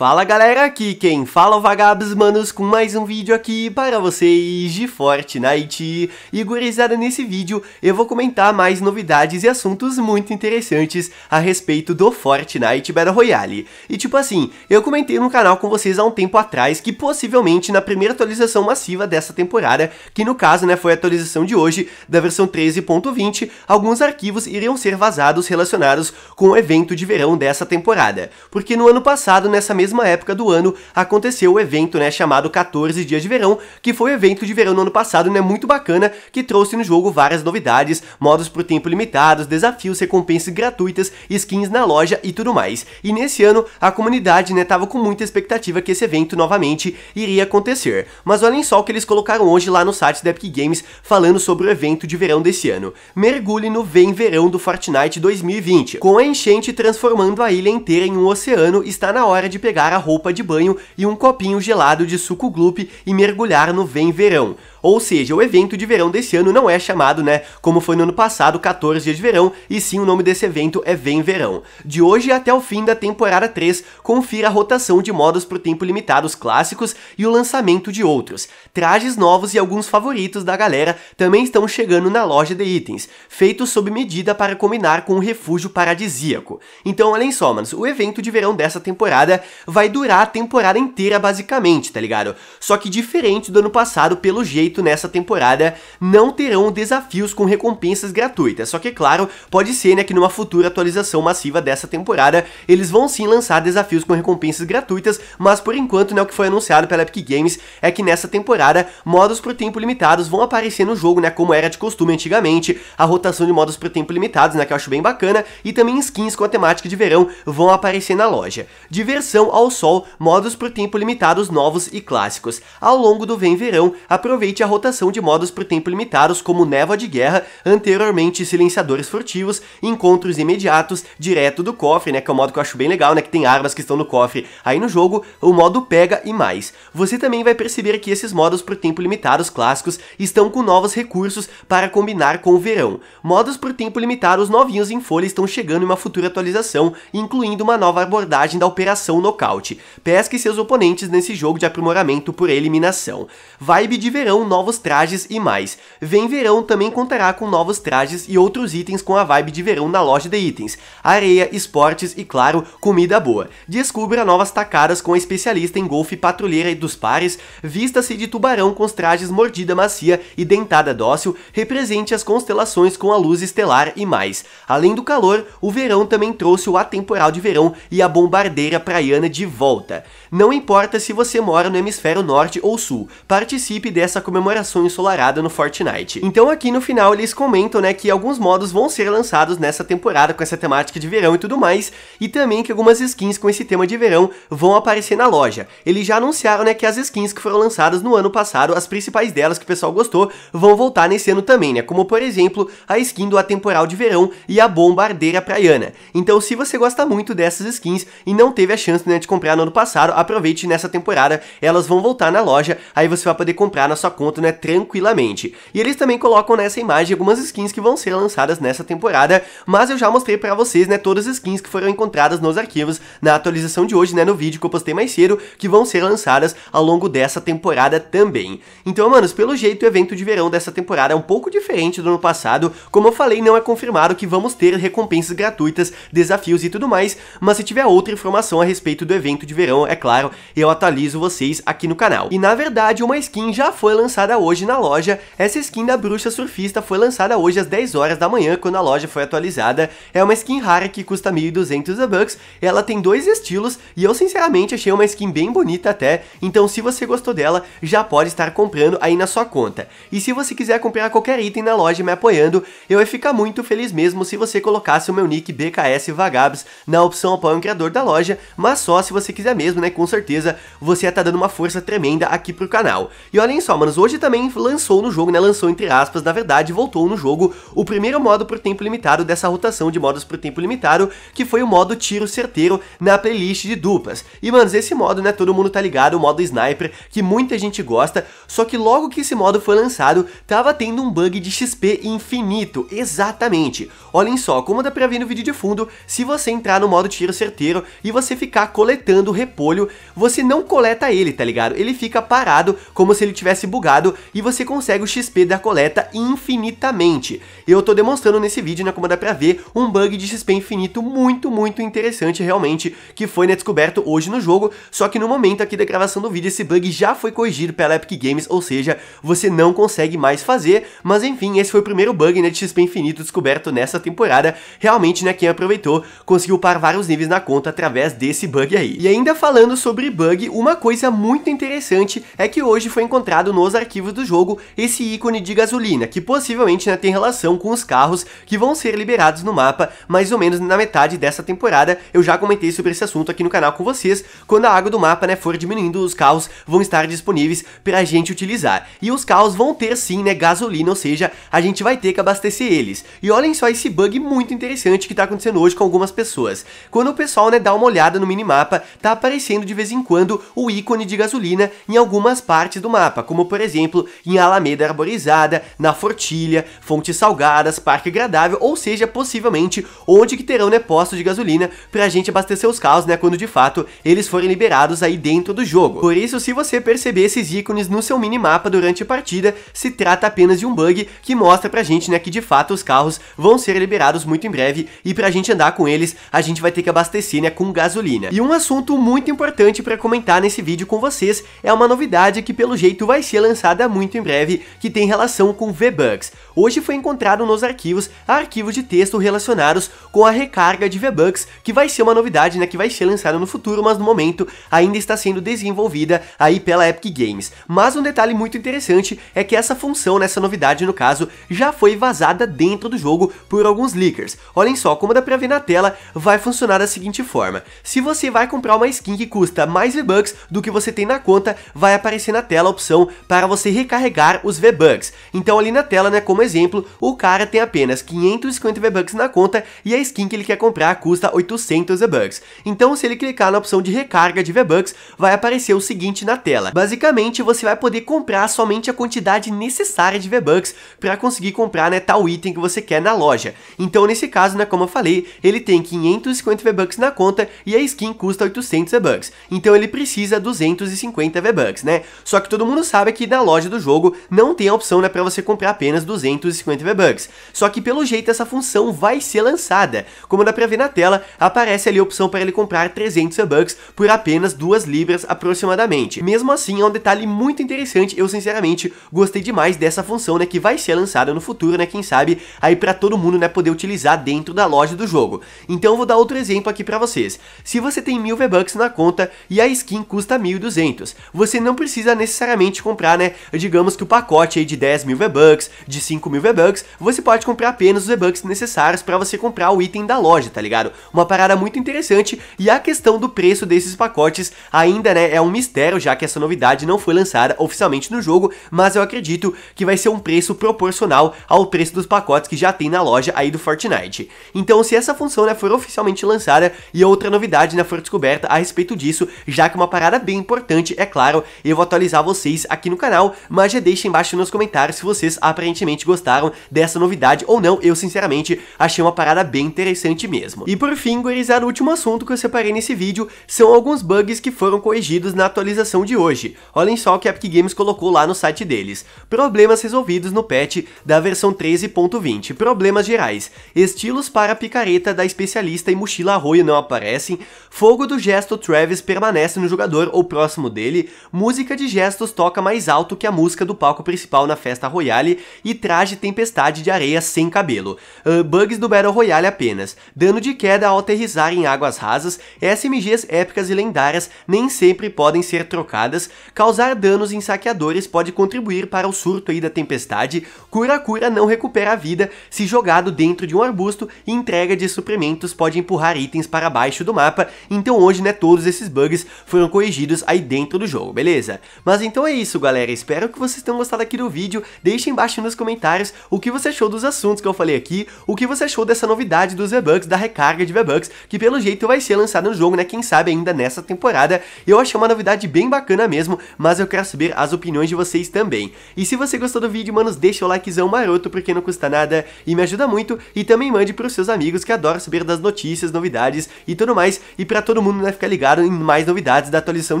Fala galera, aqui quem fala é o Vagabos Manos com mais um vídeo aqui para vocês de Fortnite. E gurizada, nesse vídeo eu vou comentar mais novidades e assuntos muito interessantes a respeito do Fortnite Battle Royale. E tipo assim, eu comentei no canal com vocês há um tempo atrás que possivelmente na primeira atualização massiva dessa temporada, que no caso né, foi a atualização de hoje, da versão 13.20, alguns arquivos iriam ser vazados relacionados com o evento de verão dessa temporada. Porque no ano passado, nessa mesma mesma época do ano, aconteceu o evento né, chamado 14 Dias de Verão, que foi o evento de verão no ano passado, né, muito bacana, que trouxe no jogo várias novidades, modos por tempo limitados desafios, recompensas gratuitas, skins na loja e tudo mais. E nesse ano, a comunidade né, tava com muita expectativa que esse evento novamente iria acontecer. Mas olhem só o que eles colocaram hoje lá no site da Epic Games, falando sobre o evento de verão desse ano. Mergulhe no Vem Verão do Fortnite 2020. Com a enchente transformando a ilha inteira em um oceano, está na hora de pegar tirar a roupa de banho e um copinho gelado de suco gloop e mergulhar no Vem Verão. Ou seja, o evento de verão desse ano não é chamado, né, como foi no ano passado, 14 dias de verão, e sim o nome desse evento é Vem Verão. De hoje até o fim da temporada 3, confira a rotação de modos pro tempo limitado os clássicos e o lançamento de outros. Trajes novos e alguns favoritos da galera também estão chegando na loja de itens, feitos sob medida para combinar com o refúgio paradisíaco. Então, olhem só, manos, o evento de verão dessa temporada vai durar a temporada inteira basicamente, tá ligado? Só que diferente do ano passado, pelo jeito feito nessa temporada não terão desafios com recompensas gratuitas. Só que, claro, pode ser né, que numa futura atualização massiva dessa temporada eles vão sim lançar desafios com recompensas gratuitas, mas por enquanto né, o que foi anunciado pela Epic Games é que nessa temporada modos por tempo limitados vão aparecer no jogo, né, como era de costume antigamente, a rotação de modos por tempo limitados, né, que eu acho bem bacana, e também skins com a temática de verão vão aparecer na loja. Diversão ao sol, modos por tempo limitados novos e clássicos. Ao longo do Vem Verão, aproveite permite a rotação de modos por tempo limitados, como névoa de guerra, anteriormente silenciadores furtivos, encontros imediatos, direto do cofre, né? Que é um modo que eu acho bem legal, né? Que tem armas que estão no cofre aí no jogo, o modo pega e mais. Você também vai perceber que esses modos por tempo limitados clássicos estão com novos recursos para combinar com o verão. Modos por tempo limitados novinhos em folha estão chegando em uma futura atualização, incluindo uma nova abordagem da Operação Nocaute. Pesque seus oponentes nesse jogo de aprimoramento por eliminação. Vibe de verão novos trajes e mais. Vem Verão também contará com novos trajes e outros itens com a vibe de verão na loja de itens. Areia, esportes e, claro, comida boa. Descubra novas tacadas com a especialista em golfe patrulheira e dos pares, vista-se de tubarão com os trajes mordida macia e dentada dócil, represente as constelações com a luz estelar e mais. Além do calor, o verão também trouxe o atemporal de verão e a bombardeira praiana de volta. Não importa se você mora no hemisfério norte ou sul, participe dessa comemoração comemoração ensolarada no Fortnite. Então aqui no final eles comentam, né, que alguns modos vão ser lançados nessa temporada com essa temática de verão e tudo mais, e também que algumas skins com esse tema de verão vão aparecer na loja. Eles já anunciaram, né, que as skins que foram lançadas no ano passado, as principais delas que o pessoal gostou, vão voltar nesse ano também, né, como por exemplo, a skin do Atemporal de Verão e a Bombardeira Praiana. Então se você gosta muito dessas skins e não teve a chance, né, de comprar no ano passado, aproveite nessa temporada, elas vão voltar na loja, aí você vai poder comprar na sua conta desconto, né, tranquilamente. E eles também colocam nessa imagem algumas skins que vão ser lançadas nessa temporada, mas eu já mostrei para vocês, né, todas as skins que foram encontradas nos arquivos na atualização de hoje, né, no vídeo que eu postei mais cedo, que vão ser lançadas ao longo dessa temporada também. Então, manos, pelo jeito o evento de verão dessa temporada é um pouco diferente do ano passado, como eu falei, não é confirmado que vamos ter recompensas gratuitas, desafios e tudo mais, mas se tiver outra informação a respeito do evento de verão, é claro, eu atualizo vocês aqui no canal. E na verdade, uma skin já foi lançada lançada hoje na loja. Essa skin da bruxa surfista foi lançada hoje às 10 horas da manhã, quando a loja foi atualizada. É uma skin rara que custa 1.200 bucks. Ela tem dois estilos e eu sinceramente achei uma skin bem bonita até. Então se você gostou dela, já pode estar comprando aí na sua conta. E se você quiser comprar qualquer item na loja me apoiando, eu ia ficar muito feliz mesmo se você colocasse o meu nick BKS Vagabs na opção apoio um criador da loja, mas só se você quiser mesmo, né? Com certeza você ia tá dando uma força tremenda aqui pro canal. E olhem só, manos, hoje Hoje também lançou no jogo, né? Lançou entre aspas, na verdade, voltou no jogo o primeiro modo por tempo limitado dessa rotação de modos por tempo limitado, que foi o modo tiro certeiro na playlist de duplas. E, mano, esse modo, né? Todo mundo tá ligado, o modo sniper, que muita gente gosta, só que logo que esse modo foi lançado, tava tendo um bug de XP infinito, exatamente. Olhem só, como dá pra ver no vídeo de fundo, se você entrar no modo tiro certeiro e você ficar coletando repolho, você não coleta ele, tá ligado? Ele fica parado como se ele tivesse bugado e você consegue o XP da coleta infinitamente. Eu tô demonstrando nesse vídeo, né, como dá pra ver, um bug de XP infinito muito, muito interessante realmente, que foi né, descoberto hoje no jogo, só que no momento aqui da gravação do vídeo esse bug já foi corrigido pela Epic Games, ou seja, você não consegue mais fazer, mas enfim, esse foi o primeiro bug né, de XP infinito descoberto nessa temporada, realmente né, quem aproveitou conseguiu parvar vários níveis na conta através desse bug aí. E ainda falando sobre bug, uma coisa muito interessante é que hoje foi encontrado nos arquivos do jogo esse ícone de gasolina, que possivelmente né, tem relação com os carros que vão ser liberados no mapa mais ou menos na metade dessa temporada. Eu já comentei sobre esse assunto aqui no canal com vocês. Quando a água do mapa né, for diminuindo, os carros vão estar disponíveis para a gente utilizar. E os carros vão ter sim né, gasolina, ou seja, a gente vai ter que abastecer eles. E olhem só esse bug muito interessante que está acontecendo hoje com algumas pessoas. Quando o pessoal né, dá uma olhada no minimapa, tá aparecendo de vez em quando o ícone de gasolina em algumas partes do mapa, como por exemplo exemplo, em Alameda Arborizada, na Fortilha, Fontes Salgadas, Parque Agradável, ou seja, possivelmente onde que terão né, postos de gasolina para a gente abastecer os carros, né, quando de fato eles forem liberados aí dentro do jogo. Por isso, se você perceber esses ícones no seu minimapa durante a partida, se trata apenas de um bug que mostra pra gente, né, que de fato os carros vão ser liberados muito em breve e pra gente andar com eles, a gente vai ter que abastecer, né, com gasolina. E um assunto muito importante para comentar nesse vídeo com vocês é uma novidade que pelo jeito vai ser lançada lançada muito em breve que tem relação com V-Bucks. Hoje foi encontrado nos arquivos arquivos de texto relacionados com a recarga de V-Bucks, que vai ser uma novidade, né, que vai ser lançada no futuro, mas no momento ainda está sendo desenvolvida aí pela Epic Games. Mas um detalhe muito interessante é que essa função, nessa né, novidade no caso, já foi vazada dentro do jogo por alguns leakers. Olhem só, como dá pra ver na tela, vai funcionar da seguinte forma. Se você vai comprar uma skin que custa mais V-Bucks do que você tem na conta, vai aparecer na tela a opção para você recarregar os V-Bucks. Então ali na tela, né, como exemplo, o cara tem apenas 550 V-Bucks na conta e a skin que ele quer comprar custa 800 V-Bucks. Então se ele clicar na opção de recarga de V-Bucks, vai aparecer o seguinte na tela. Basicamente, você vai poder comprar somente a quantidade necessária de V-Bucks para conseguir comprar, né, tal item que você quer na loja. Então nesse caso, né, como eu falei, ele tem 550 V-Bucks na conta e a skin custa 800 V-Bucks. Então ele precisa 250 V-Bucks, né? Só que todo mundo sabe que na na loja do jogo não tem a opção né, para você comprar apenas 250 V-Bucks. Só que pelo jeito essa função vai ser lançada. Como dá pra ver na tela, aparece ali a opção para ele comprar 300 V-Bucks por apenas 2 libras aproximadamente. Mesmo assim, é um detalhe muito interessante, eu sinceramente gostei demais dessa função né, que vai ser lançada no futuro, né, quem sabe, aí para todo mundo né, poder utilizar dentro da loja do jogo. Então eu vou dar outro exemplo aqui para vocês. Se você tem 1000 V-Bucks na conta e a skin custa 1200, você não precisa necessariamente comprar né, Digamos que o pacote aí de 10 mil V-Bucks, de 5 mil V-Bucks, você pode comprar apenas os V-Bucks necessários para você comprar o item da loja, tá ligado? Uma parada muito interessante e a questão do preço desses pacotes ainda, né, é um mistério, já que essa novidade não foi lançada oficialmente no jogo, mas eu acredito que vai ser um preço proporcional ao preço dos pacotes que já tem na loja aí do Fortnite. Então, se essa função, né, for oficialmente lançada e outra novidade, né, for descoberta a respeito disso, já que é uma parada bem importante, é claro, eu vou atualizar vocês aqui no canal canal, mas já deixa embaixo nos comentários se vocês aparentemente gostaram dessa novidade ou não. Eu, sinceramente, achei uma parada bem interessante mesmo. E por fim, gurizada, o último assunto que eu separei nesse vídeo são alguns bugs que foram corrigidos na atualização de hoje. Olhem só o que a Epic Games colocou lá no site deles. Problemas resolvidos no patch da versão 13.20. Problemas gerais. Estilos para picareta da especialista e mochila arroio não aparecem. Fogo do gesto Travis permanece no jogador ou próximo dele. Música de gestos toca mais alto alto que a música do palco principal na festa Royale e traje tempestade de areia sem cabelo. Uh, bugs do Battle Royale apenas. Dano de queda ao aterrizar em águas rasas, SMGs épicas e lendárias nem sempre podem ser trocadas, causar danos em saqueadores pode contribuir para o surto aí da tempestade, cura-cura não recupera a vida se jogado dentro de um arbusto e entrega de suprimentos pode empurrar itens para baixo do mapa, então hoje né, todos esses bugs foram corrigidos aí dentro do jogo, beleza? Mas então é isso galera, galera, espero que vocês tenham gostado aqui do vídeo. Deixe embaixo nos comentários o que você achou dos assuntos que eu falei aqui, o que você achou dessa novidade dos V-Bucks, da recarga de V-Bucks, que pelo jeito vai ser lançado no jogo, né? Quem sabe ainda nessa temporada. Eu achei uma novidade bem bacana mesmo, mas eu quero saber as opiniões de vocês também. E se você gostou do vídeo, manos, deixa o likezão maroto, porque não custa nada e me ajuda muito. E também mande pros seus amigos que adoram saber das notícias, novidades e tudo mais. E pra todo mundo, né, ficar ligado em mais novidades da atualização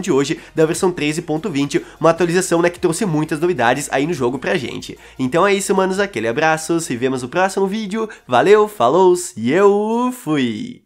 de hoje, da versão 13.20, uma atualização, né, que que trouxe muitas novidades aí no jogo pra gente. Então é isso, manos, aquele abraço, se vemos no próximo vídeo, valeu, falou e eu fui!